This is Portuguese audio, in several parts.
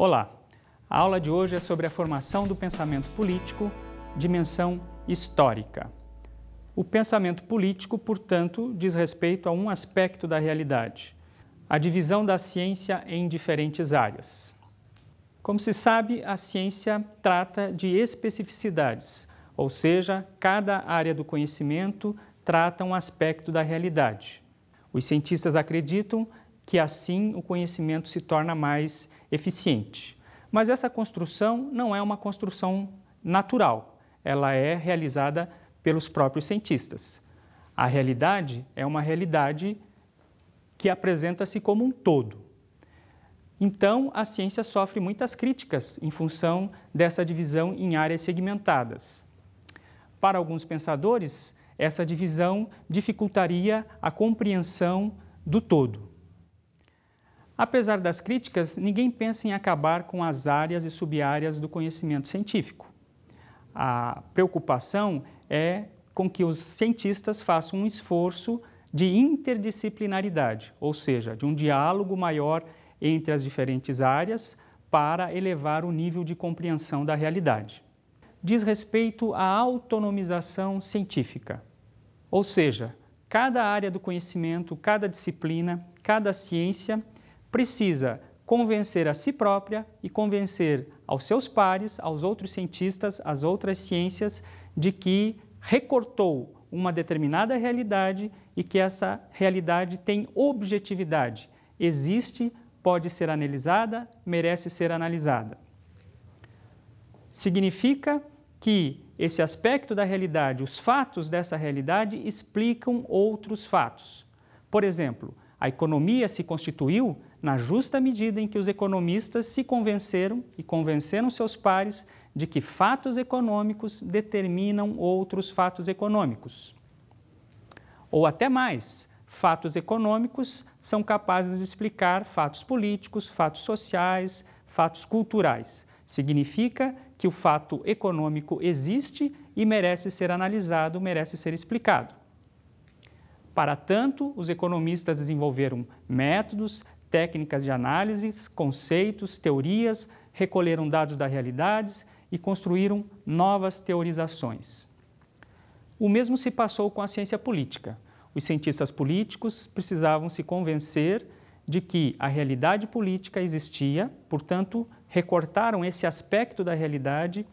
Olá, a aula de hoje é sobre a formação do pensamento político, dimensão histórica. O pensamento político, portanto, diz respeito a um aspecto da realidade, a divisão da ciência em diferentes áreas. Como se sabe, a ciência trata de especificidades, ou seja, cada área do conhecimento trata um aspecto da realidade. Os cientistas acreditam que assim o conhecimento se torna mais eficiente. Mas essa construção não é uma construção natural, ela é realizada pelos próprios cientistas. A realidade é uma realidade que apresenta-se como um todo. Então, a ciência sofre muitas críticas em função dessa divisão em áreas segmentadas. Para alguns pensadores, essa divisão dificultaria a compreensão do todo. Apesar das críticas, ninguém pensa em acabar com as áreas e subáreas do conhecimento científico. A preocupação é com que os cientistas façam um esforço de interdisciplinaridade, ou seja, de um diálogo maior entre as diferentes áreas para elevar o nível de compreensão da realidade. Diz respeito à autonomização científica, ou seja, cada área do conhecimento, cada disciplina, cada ciência precisa convencer a si própria e convencer aos seus pares, aos outros cientistas, às outras ciências, de que recortou uma determinada realidade e que essa realidade tem objetividade, existe, pode ser analisada, merece ser analisada. Significa que esse aspecto da realidade, os fatos dessa realidade explicam outros fatos. Por exemplo, a economia se constituiu na justa medida em que os economistas se convenceram e convenceram seus pares de que fatos econômicos determinam outros fatos econômicos. Ou até mais, fatos econômicos são capazes de explicar fatos políticos, fatos sociais, fatos culturais. Significa que o fato econômico existe e merece ser analisado, merece ser explicado. Para tanto, os economistas desenvolveram métodos, técnicas de análise, conceitos, teorias, recolheram dados da realidade e construíram novas teorizações. O mesmo se passou com a ciência política. Os cientistas políticos precisavam se convencer de que a realidade política existia, portanto, recortaram esse aspecto da realidade,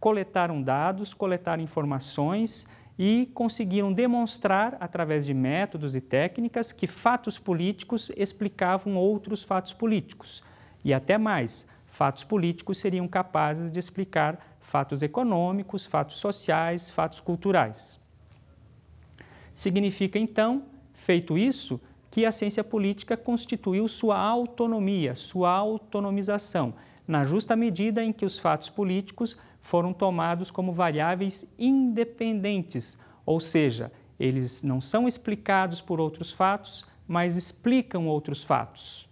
coletaram dados, coletaram informações e conseguiram demonstrar, através de métodos e técnicas, que fatos políticos explicavam outros fatos políticos. E até mais, fatos políticos seriam capazes de explicar fatos econômicos, fatos sociais, fatos culturais. Significa, então, feito isso, que a ciência política constituiu sua autonomia, sua autonomização, na justa medida em que os fatos políticos foram tomados como variáveis independentes, ou seja, eles não são explicados por outros fatos, mas explicam outros fatos.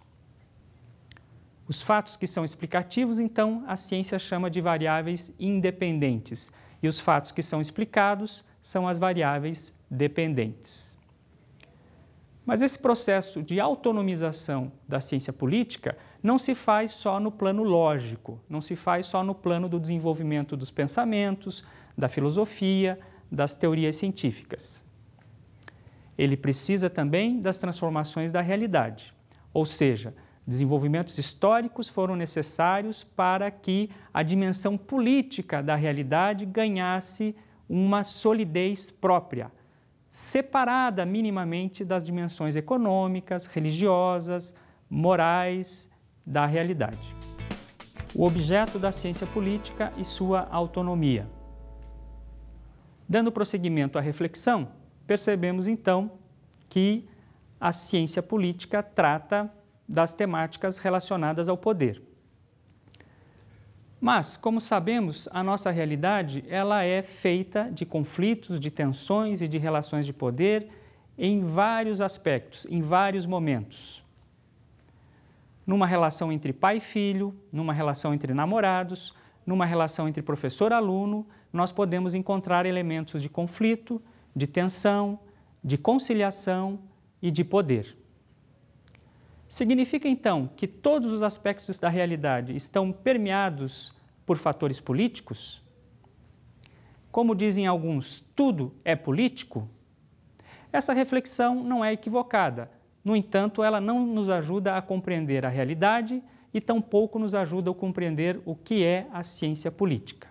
Os fatos que são explicativos, então, a ciência chama de variáveis independentes, e os fatos que são explicados são as variáveis dependentes. Mas esse processo de autonomização da ciência política não se faz só no plano lógico, não se faz só no plano do desenvolvimento dos pensamentos, da filosofia, das teorias científicas. Ele precisa também das transformações da realidade, ou seja, desenvolvimentos históricos foram necessários para que a dimensão política da realidade ganhasse uma solidez própria, separada minimamente das dimensões econômicas, religiosas, morais da realidade. O objeto da ciência política e sua autonomia. Dando prosseguimento à reflexão, percebemos então que a ciência política trata das temáticas relacionadas ao poder. Mas, como sabemos, a nossa realidade ela é feita de conflitos, de tensões e de relações de poder em vários aspectos, em vários momentos numa relação entre pai e filho, numa relação entre namorados, numa relação entre professor-aluno, nós podemos encontrar elementos de conflito, de tensão, de conciliação e de poder. Significa então que todos os aspectos da realidade estão permeados por fatores políticos? Como dizem alguns, tudo é político? Essa reflexão não é equivocada, no entanto, ela não nos ajuda a compreender a realidade e tampouco nos ajuda a compreender o que é a ciência política.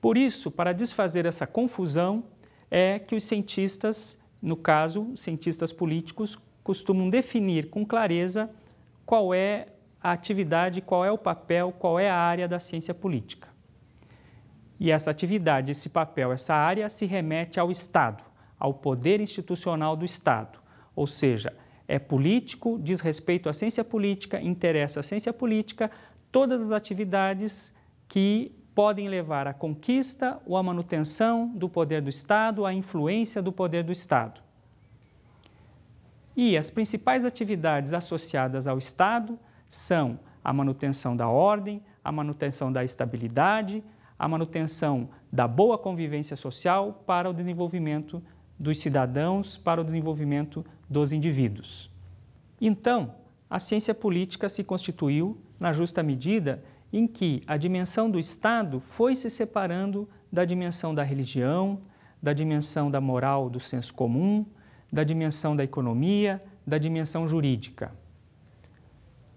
Por isso, para desfazer essa confusão, é que os cientistas, no caso, cientistas políticos, costumam definir com clareza qual é a atividade, qual é o papel, qual é a área da ciência política. E essa atividade, esse papel, essa área se remete ao Estado, ao poder institucional do Estado. Ou seja, é político, diz respeito à ciência política, interessa à ciência política, todas as atividades que podem levar à conquista ou à manutenção do poder do Estado, à influência do poder do Estado. E as principais atividades associadas ao Estado são a manutenção da ordem, a manutenção da estabilidade, a manutenção da boa convivência social para o desenvolvimento dos cidadãos, para o desenvolvimento dos indivíduos. Então, a ciência política se constituiu na justa medida em que a dimensão do Estado foi se separando da dimensão da religião, da dimensão da moral do senso comum, da dimensão da economia, da dimensão jurídica.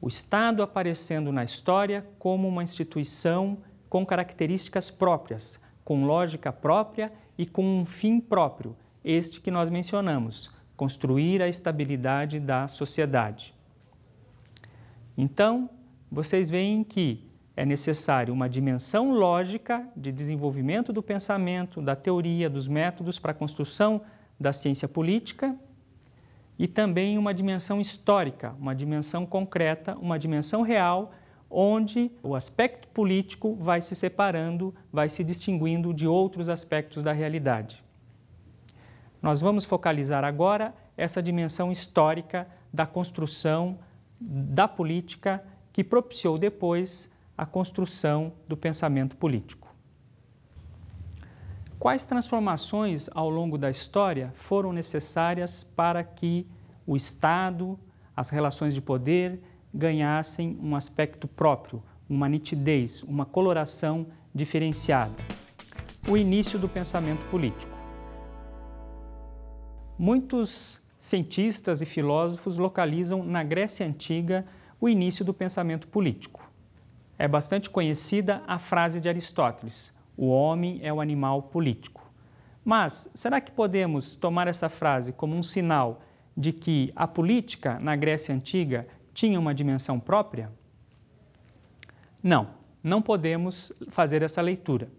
O Estado aparecendo na história como uma instituição com características próprias, com lógica própria e com um fim próprio, este que nós mencionamos, construir a estabilidade da sociedade. Então, vocês veem que é necessário uma dimensão lógica de desenvolvimento do pensamento, da teoria, dos métodos para a construção da ciência política e também uma dimensão histórica, uma dimensão concreta, uma dimensão real, onde o aspecto político vai se separando, vai se distinguindo de outros aspectos da realidade. Nós vamos focalizar agora essa dimensão histórica da construção da política que propiciou depois a construção do pensamento político. Quais transformações ao longo da história foram necessárias para que o Estado, as relações de poder ganhassem um aspecto próprio, uma nitidez, uma coloração diferenciada? O início do pensamento político muitos cientistas e filósofos localizam na Grécia Antiga o início do pensamento político. É bastante conhecida a frase de Aristóteles: o homem é o animal político. Mas será que podemos tomar essa frase como um sinal de que a política na Grécia Antiga tinha uma dimensão própria? Não, não podemos fazer essa leitura.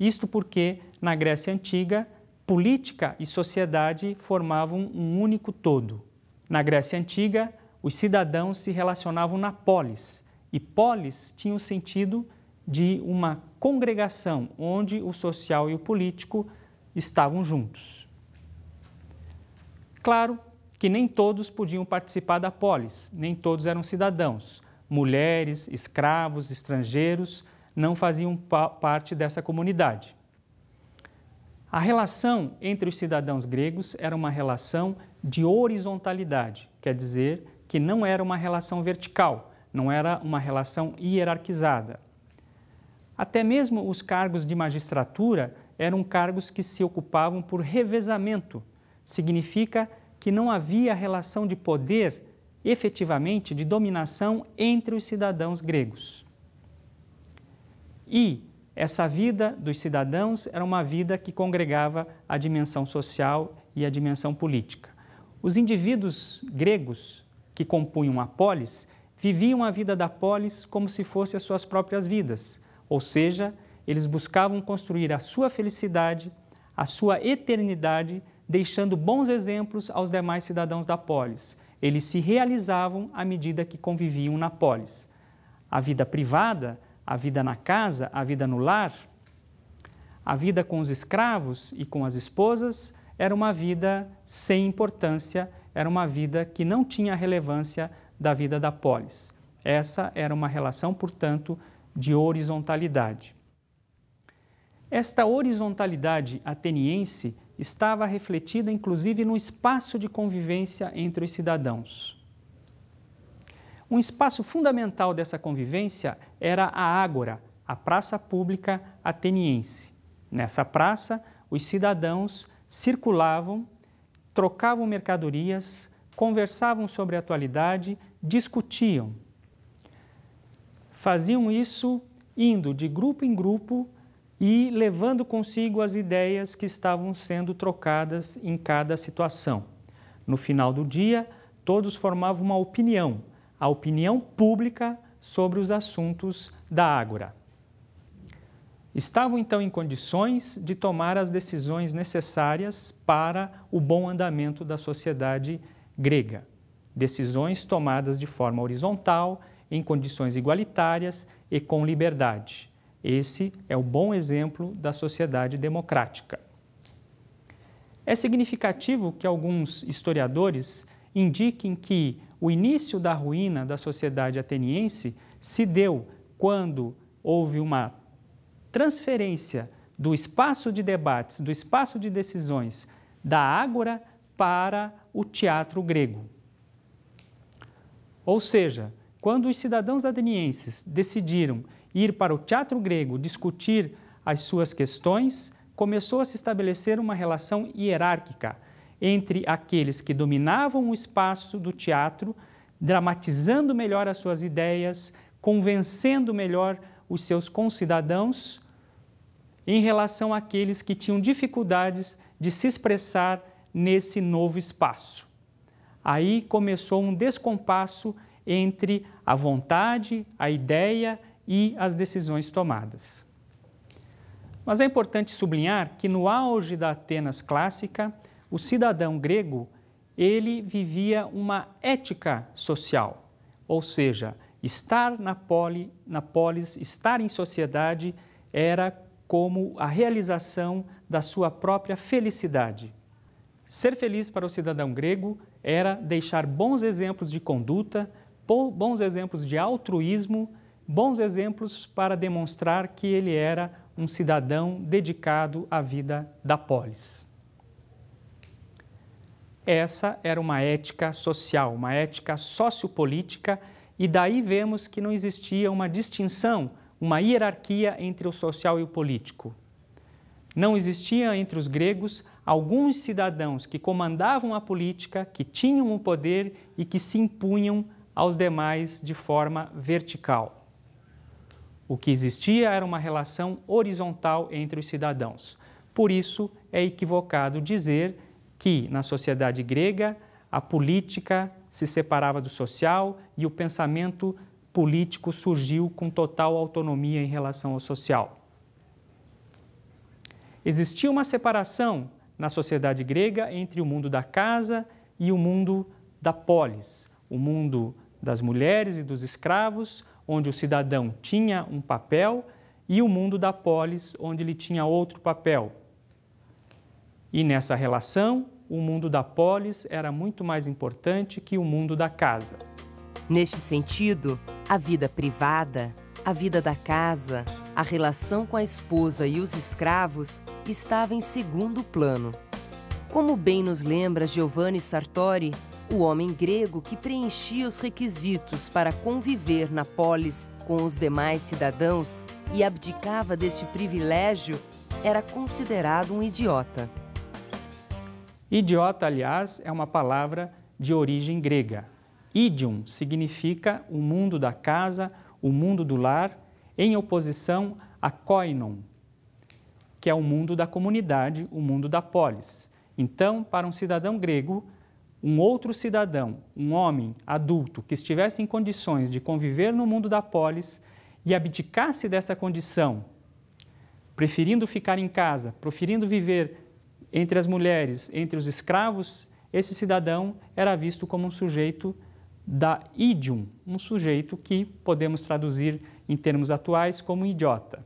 Isto porque na Grécia Antiga política e sociedade formavam um único todo. Na Grécia Antiga, os cidadãos se relacionavam na polis, e polis tinha o sentido de uma congregação onde o social e o político estavam juntos. Claro que nem todos podiam participar da polis, nem todos eram cidadãos. Mulheres, escravos, estrangeiros não faziam parte dessa comunidade. A relação entre os cidadãos gregos era uma relação de horizontalidade, quer dizer que não era uma relação vertical, não era uma relação hierarquizada. Até mesmo os cargos de magistratura eram cargos que se ocupavam por revezamento, significa que não havia relação de poder, efetivamente, de dominação entre os cidadãos gregos. E essa vida dos cidadãos era uma vida que congregava a dimensão social e a dimensão política. Os indivíduos gregos que compunham a polis viviam a vida da polis como se fosse as suas próprias vidas, ou seja, eles buscavam construir a sua felicidade, a sua eternidade, deixando bons exemplos aos demais cidadãos da polis. Eles se realizavam à medida que conviviam na polis. A vida privada a vida na casa, a vida no lar, a vida com os escravos e com as esposas era uma vida sem importância, era uma vida que não tinha relevância da vida da polis. Essa era uma relação, portanto, de horizontalidade. Esta horizontalidade ateniense estava refletida inclusive no espaço de convivência entre os cidadãos. Um espaço fundamental dessa convivência era a Ágora, a praça pública ateniense. Nessa praça, os cidadãos circulavam, trocavam mercadorias, conversavam sobre a atualidade, discutiam. Faziam isso indo de grupo em grupo e levando consigo as ideias que estavam sendo trocadas em cada situação. No final do dia, todos formavam uma opinião a opinião pública sobre os assuntos da Ágora. Estavam então em condições de tomar as decisões necessárias para o bom andamento da sociedade grega. Decisões tomadas de forma horizontal, em condições igualitárias e com liberdade. Esse é o bom exemplo da sociedade democrática. É significativo que alguns historiadores indiquem que o início da ruína da sociedade ateniense se deu quando houve uma transferência do espaço de debates, do espaço de decisões da Ágora para o teatro grego. Ou seja, quando os cidadãos atenienses decidiram ir para o teatro grego discutir as suas questões, começou a se estabelecer uma relação hierárquica entre aqueles que dominavam o espaço do teatro, dramatizando melhor as suas ideias, convencendo melhor os seus concidadãos, em relação àqueles que tinham dificuldades de se expressar nesse novo espaço. Aí começou um descompasso entre a vontade, a ideia e as decisões tomadas. Mas é importante sublinhar que no auge da Atenas clássica, o cidadão grego, ele vivia uma ética social, ou seja, estar na, poli, na polis, estar em sociedade, era como a realização da sua própria felicidade. Ser feliz para o cidadão grego era deixar bons exemplos de conduta, bons exemplos de altruísmo, bons exemplos para demonstrar que ele era um cidadão dedicado à vida da polis. Essa era uma ética social, uma ética sociopolítica, e daí vemos que não existia uma distinção, uma hierarquia entre o social e o político. Não existia entre os gregos alguns cidadãos que comandavam a política, que tinham o poder e que se impunham aos demais de forma vertical. O que existia era uma relação horizontal entre os cidadãos. Por isso, é equivocado dizer que, na sociedade grega, a política se separava do social e o pensamento político surgiu com total autonomia em relação ao social. Existia uma separação na sociedade grega entre o mundo da casa e o mundo da polis, o mundo das mulheres e dos escravos, onde o cidadão tinha um papel, e o mundo da polis, onde ele tinha outro papel, e nessa relação, o mundo da polis era muito mais importante que o mundo da casa. Neste sentido, a vida privada, a vida da casa, a relação com a esposa e os escravos estava em segundo plano. Como bem nos lembra Giovanni Sartori, o homem grego que preenchia os requisitos para conviver na polis com os demais cidadãos e abdicava deste privilégio era considerado um idiota. Idiota, aliás, é uma palavra de origem grega. Idium significa o mundo da casa, o mundo do lar, em oposição a koinon, que é o mundo da comunidade, o mundo da polis. Então, para um cidadão grego, um outro cidadão, um homem adulto que estivesse em condições de conviver no mundo da polis e abdicasse dessa condição, preferindo ficar em casa, preferindo viver entre as mulheres, entre os escravos, esse cidadão era visto como um sujeito da idium, um sujeito que podemos traduzir em termos atuais como idiota.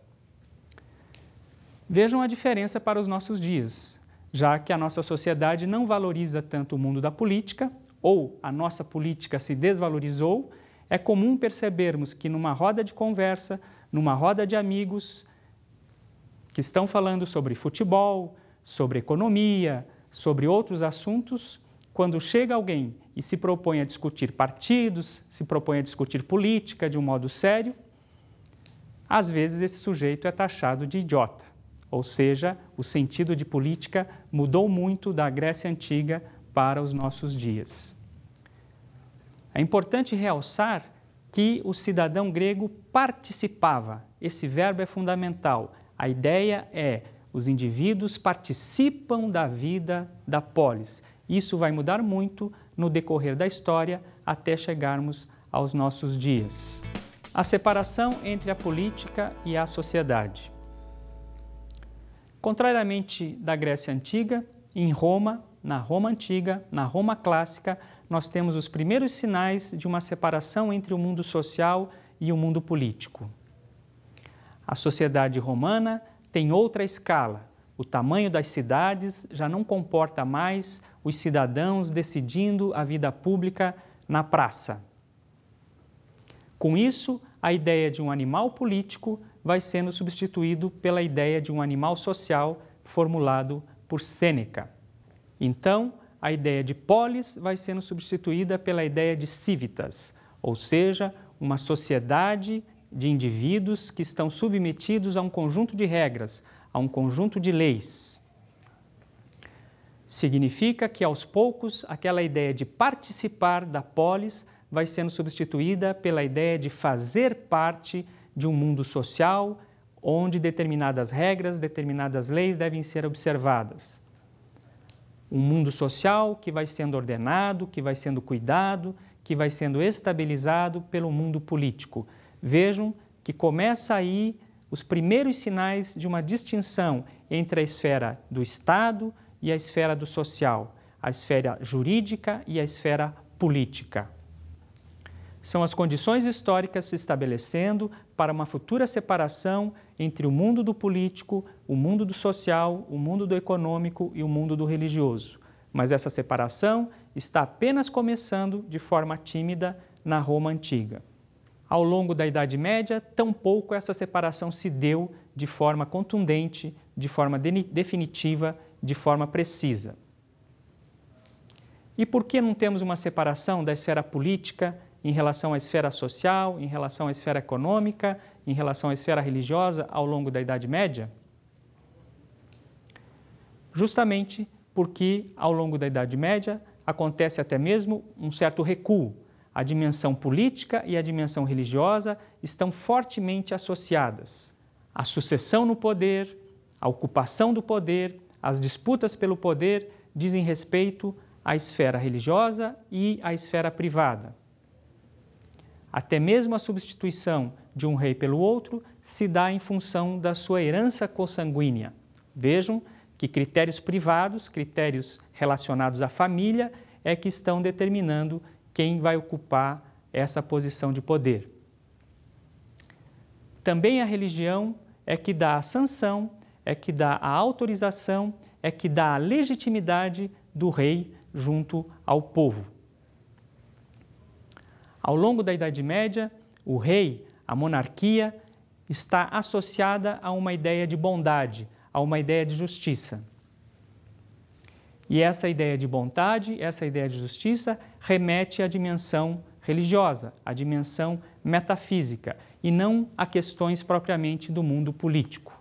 Vejam a diferença para os nossos dias, já que a nossa sociedade não valoriza tanto o mundo da política, ou a nossa política se desvalorizou, é comum percebermos que numa roda de conversa, numa roda de amigos que estão falando sobre futebol, sobre economia, sobre outros assuntos, quando chega alguém e se propõe a discutir partidos, se propõe a discutir política de um modo sério, às vezes esse sujeito é taxado de idiota. Ou seja, o sentido de política mudou muito da Grécia Antiga para os nossos dias. É importante realçar que o cidadão grego participava. Esse verbo é fundamental. A ideia é os indivíduos participam da vida da polis. Isso vai mudar muito no decorrer da história até chegarmos aos nossos dias. A separação entre a política e a sociedade. Contrariamente da Grécia Antiga, em Roma, na Roma Antiga, na Roma Clássica, nós temos os primeiros sinais de uma separação entre o mundo social e o mundo político. A sociedade romana tem outra escala. O tamanho das cidades já não comporta mais os cidadãos decidindo a vida pública na praça. Com isso, a ideia de um animal político vai sendo substituído pela ideia de um animal social formulado por Sêneca. Então, a ideia de polis vai sendo substituída pela ideia de civitas, ou seja, uma sociedade de indivíduos que estão submetidos a um conjunto de regras, a um conjunto de leis. Significa que aos poucos aquela ideia de participar da polis vai sendo substituída pela ideia de fazer parte de um mundo social onde determinadas regras, determinadas leis devem ser observadas. Um mundo social que vai sendo ordenado, que vai sendo cuidado, que vai sendo estabilizado pelo mundo político vejam que começa aí os primeiros sinais de uma distinção entre a esfera do Estado e a esfera do social, a esfera jurídica e a esfera política. São as condições históricas se estabelecendo para uma futura separação entre o mundo do político, o mundo do social, o mundo do econômico e o mundo do religioso. Mas essa separação está apenas começando de forma tímida na Roma antiga ao longo da Idade Média, tampouco essa separação se deu de forma contundente, de forma de definitiva, de forma precisa. E por que não temos uma separação da esfera política em relação à esfera social, em relação à esfera econômica, em relação à esfera religiosa ao longo da Idade Média? Justamente porque, ao longo da Idade Média, acontece até mesmo um certo recuo a dimensão política e a dimensão religiosa estão fortemente associadas. A sucessão no poder, a ocupação do poder, as disputas pelo poder dizem respeito à esfera religiosa e à esfera privada. Até mesmo a substituição de um rei pelo outro se dá em função da sua herança consanguínea. Vejam que critérios privados, critérios relacionados à família, é que estão determinando quem vai ocupar essa posição de poder. Também a religião é que dá a sanção, é que dá a autorização, é que dá a legitimidade do rei junto ao povo. Ao longo da Idade Média, o rei, a monarquia, está associada a uma ideia de bondade, a uma ideia de justiça. E essa ideia de bondade, essa ideia de justiça, remete à dimensão religiosa, à dimensão metafísica, e não a questões propriamente do mundo político.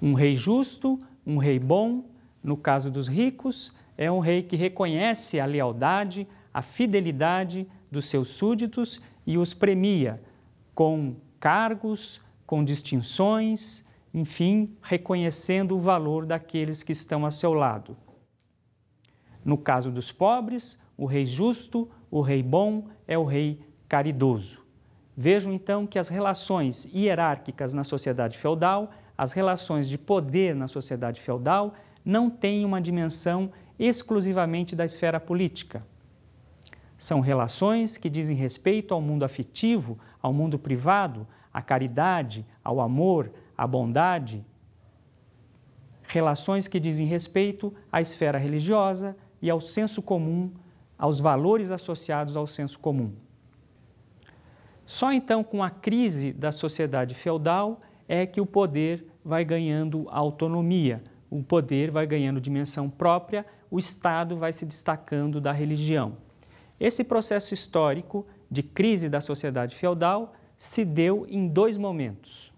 Um rei justo, um rei bom, no caso dos ricos, é um rei que reconhece a lealdade, a fidelidade dos seus súditos e os premia com cargos, com distinções, enfim, reconhecendo o valor daqueles que estão a seu lado. No caso dos pobres, o rei justo, o rei bom é o rei caridoso. Vejam então que as relações hierárquicas na sociedade feudal, as relações de poder na sociedade feudal, não têm uma dimensão exclusivamente da esfera política. São relações que dizem respeito ao mundo afetivo, ao mundo privado, à caridade, ao amor, a bondade, relações que dizem respeito à esfera religiosa e ao senso comum, aos valores associados ao senso comum. Só então com a crise da sociedade feudal é que o poder vai ganhando autonomia, o poder vai ganhando dimensão própria, o Estado vai se destacando da religião. Esse processo histórico de crise da sociedade feudal se deu em dois momentos.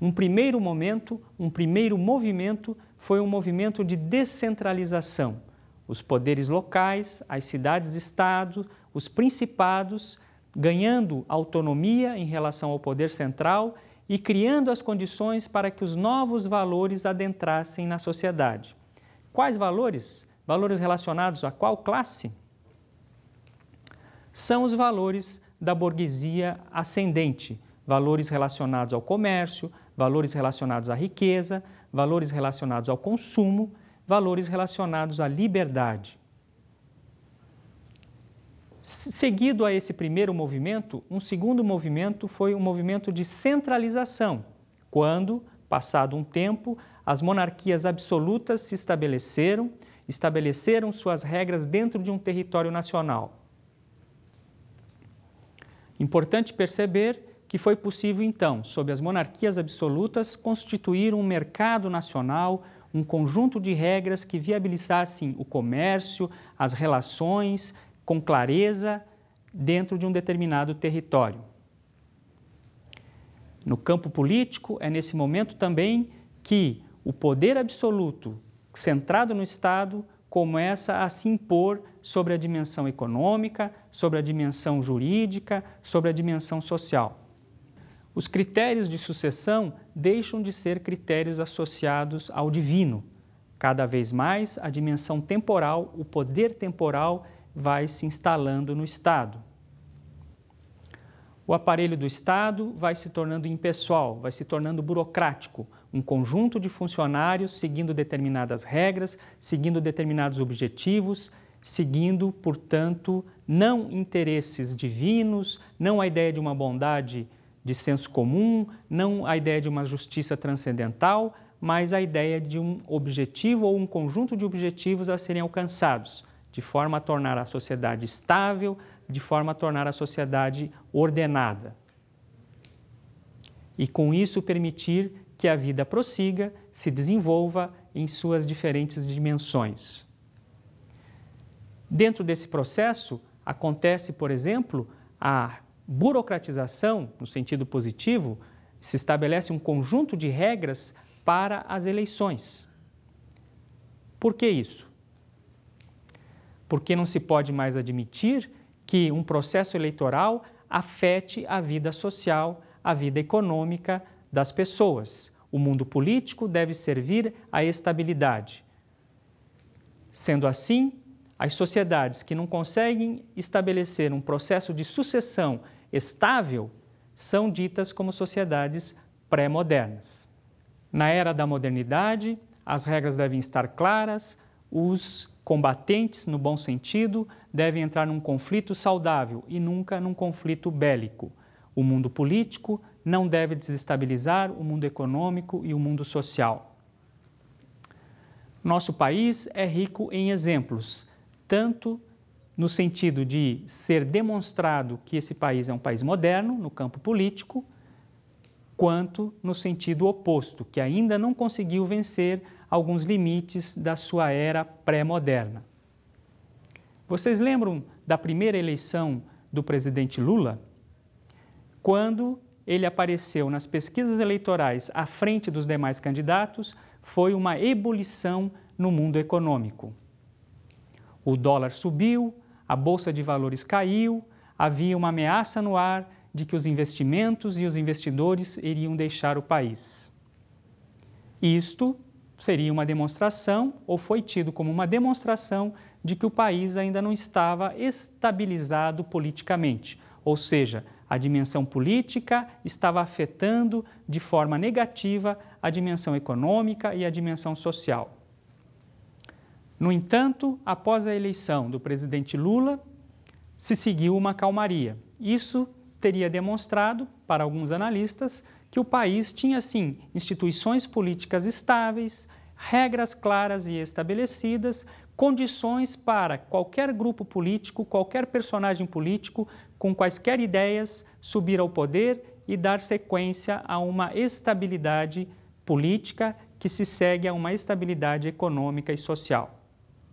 Um primeiro momento, um primeiro movimento foi um movimento de descentralização. Os poderes locais, as cidades-estado, os principados, ganhando autonomia em relação ao poder central e criando as condições para que os novos valores adentrassem na sociedade. Quais valores? Valores relacionados a qual classe? São os valores da burguesia ascendente, valores relacionados ao comércio, valores relacionados à riqueza, valores relacionados ao consumo, valores relacionados à liberdade. Seguido a esse primeiro movimento, um segundo movimento foi um movimento de centralização, quando, passado um tempo, as monarquias absolutas se estabeleceram, estabeleceram suas regras dentro de um território nacional. Importante perceber que foi possível então, sob as monarquias absolutas, constituir um mercado nacional, um conjunto de regras que viabilizassem o comércio, as relações com clareza dentro de um determinado território. No campo político, é nesse momento também que o poder absoluto centrado no Estado começa a se impor sobre a dimensão econômica, sobre a dimensão jurídica, sobre a dimensão social. Os critérios de sucessão deixam de ser critérios associados ao divino. Cada vez mais, a dimensão temporal, o poder temporal, vai se instalando no Estado. O aparelho do Estado vai se tornando impessoal, vai se tornando burocrático, um conjunto de funcionários seguindo determinadas regras, seguindo determinados objetivos, seguindo, portanto, não interesses divinos, não a ideia de uma bondade de senso comum, não a ideia de uma justiça transcendental, mas a ideia de um objetivo ou um conjunto de objetivos a serem alcançados, de forma a tornar a sociedade estável, de forma a tornar a sociedade ordenada. E com isso permitir que a vida prossiga, se desenvolva em suas diferentes dimensões. Dentro desse processo, acontece, por exemplo, a burocratização, no sentido positivo, se estabelece um conjunto de regras para as eleições. Por que isso? Porque não se pode mais admitir que um processo eleitoral afete a vida social, a vida econômica das pessoas. O mundo político deve servir à estabilidade. Sendo assim, as sociedades que não conseguem estabelecer um processo de sucessão estável são ditas como sociedades pré-modernas. Na era da modernidade, as regras devem estar claras, os combatentes, no bom sentido, devem entrar num conflito saudável e nunca num conflito bélico. O mundo político não deve desestabilizar o mundo econômico e o mundo social. Nosso país é rico em exemplos, tanto no sentido de ser demonstrado que esse país é um país moderno no campo político, quanto no sentido oposto, que ainda não conseguiu vencer alguns limites da sua era pré-moderna. Vocês lembram da primeira eleição do presidente Lula? Quando ele apareceu nas pesquisas eleitorais à frente dos demais candidatos, foi uma ebulição no mundo econômico. O dólar subiu, a bolsa de valores caiu, havia uma ameaça no ar de que os investimentos e os investidores iriam deixar o país. Isto seria uma demonstração, ou foi tido como uma demonstração, de que o país ainda não estava estabilizado politicamente, ou seja, a dimensão política estava afetando de forma negativa a dimensão econômica e a dimensão social. No entanto, após a eleição do presidente Lula, se seguiu uma calmaria. Isso teria demonstrado, para alguns analistas, que o país tinha sim instituições políticas estáveis, regras claras e estabelecidas, condições para qualquer grupo político, qualquer personagem político com quaisquer ideias subir ao poder e dar sequência a uma estabilidade política que se segue a uma estabilidade econômica e social.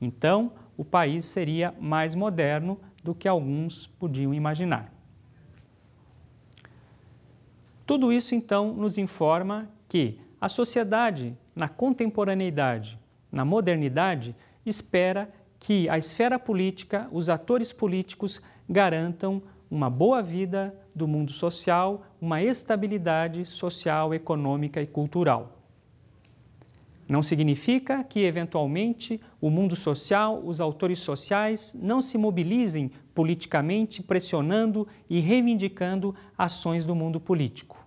Então, o país seria mais moderno do que alguns podiam imaginar. Tudo isso então nos informa que a sociedade, na contemporaneidade, na modernidade, espera que a esfera política, os atores políticos garantam uma boa vida do mundo social, uma estabilidade social, econômica e cultural. Não significa que, eventualmente, o mundo social, os autores sociais não se mobilizem politicamente, pressionando e reivindicando ações do mundo político.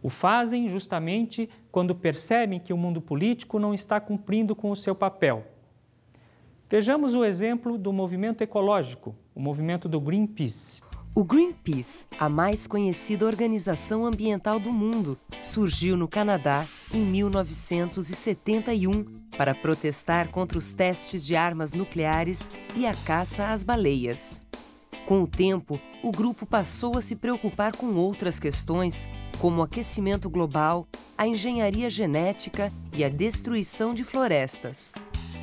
O fazem justamente quando percebem que o mundo político não está cumprindo com o seu papel. Vejamos o exemplo do movimento ecológico, o movimento do Greenpeace. O Greenpeace, a mais conhecida organização ambiental do mundo, surgiu no Canadá em 1971 para protestar contra os testes de armas nucleares e a caça às baleias. Com o tempo, o grupo passou a se preocupar com outras questões, como o aquecimento global, a engenharia genética e a destruição de florestas.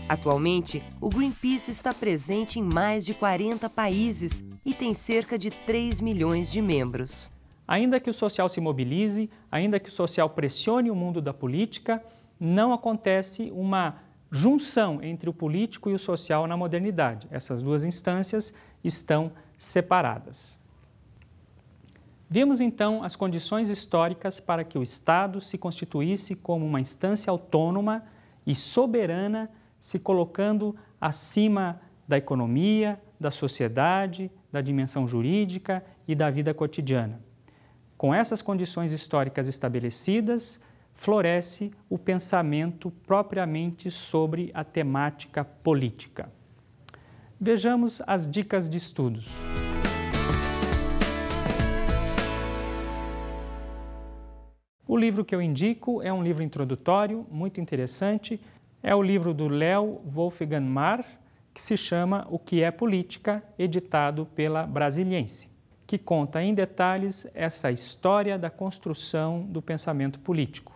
Atualmente, o Greenpeace está presente em mais de 40 países e tem cerca de 3 milhões de membros. Ainda que o social se mobilize, ainda que o social pressione o mundo da política, não acontece uma junção entre o político e o social na modernidade. Essas duas instâncias estão separadas. Vimos então as condições históricas para que o Estado se constituísse como uma instância autônoma e soberana, se colocando acima da economia, da sociedade, da dimensão jurídica e da vida cotidiana. Com essas condições históricas estabelecidas, floresce o pensamento propriamente sobre a temática política. Vejamos as dicas de estudos. O livro que eu indico é um livro introdutório, muito interessante. É o livro do Léo Wolfgang Mar, que se chama O que é Política, editado pela Brasiliense que conta em detalhes essa história da construção do pensamento político.